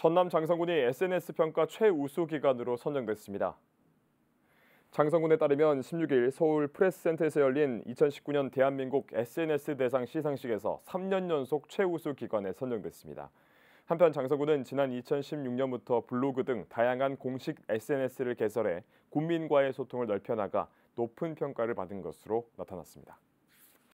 전남 장성군이 SNS 평가 최우수 기관으로 선정됐습니다. 장성군에 따르면 16일 서울 프레스센터에서 열린 2019년 대한민국 SNS 대상 시상식에서 3년 연속 최우수 기관에 선정됐습니다. 한편 장성군은 지난 2016년부터 블로그 등 다양한 공식 SNS를 개설해 국민과의 소통을 넓혀나가 높은 평가를 받은 것으로 나타났습니다.